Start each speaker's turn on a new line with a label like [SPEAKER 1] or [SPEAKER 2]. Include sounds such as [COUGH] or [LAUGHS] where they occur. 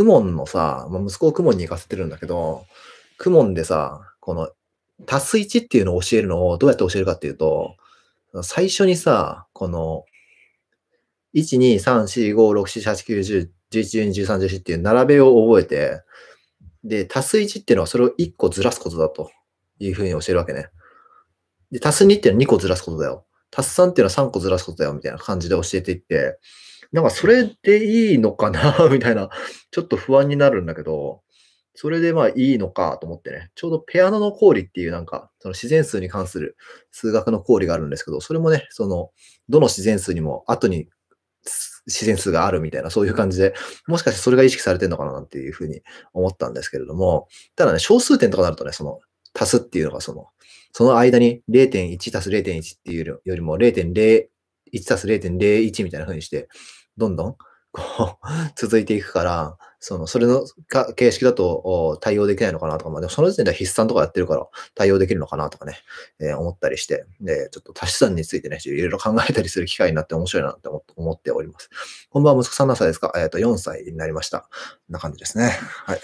[SPEAKER 1] クモンのさ、まあ、息子をクモンに行かせてるんだけど、クモンでさ、この、足す1っていうのを教えるのをどうやって教えるかっていうと、最初にさ、この、1、2、3、4、5、6、7、8、9、10、11、12、13、14っていう並べを覚えて、で、足す1っていうのはそれを1個ずらすことだというふうに教えるわけね。で、足す2っていうのは2個ずらすことだよ。スさんっていうのは3個ずらすことだよみたいな感じで教えていって、なんかそれでいいのかな [LAUGHS] みたいな、ちょっと不安になるんだけど、それでまあいいのかと思ってね、ちょうどペアノの氷理っていうなんか、その自然数に関する数学の氷理があるんですけど、それもね、その、どの自然数にも後に自然数があるみたいな、そういう感じで、もしかしてそれが意識されてるのかななんていうふうに思ったんですけれども、ただね、小数点とかになるとね、その、足すっていうのがその、その間に0.1たす0.1っていうよりも0.01たす0.01みたいな風にして、どんどんこう [LAUGHS] 続いていくから、その、それの形式だと対応できないのかなとか、まあでもその時点では筆算とかやってるから対応できるのかなとかね、えー、思ったりして、で、ちょっと足し算についてね、いろいろ考えたりする機会になって面白いなって思っております。こんばんは、息子さん何歳ですかえっ、ー、と、4歳になりました。こんな感じですね。はい。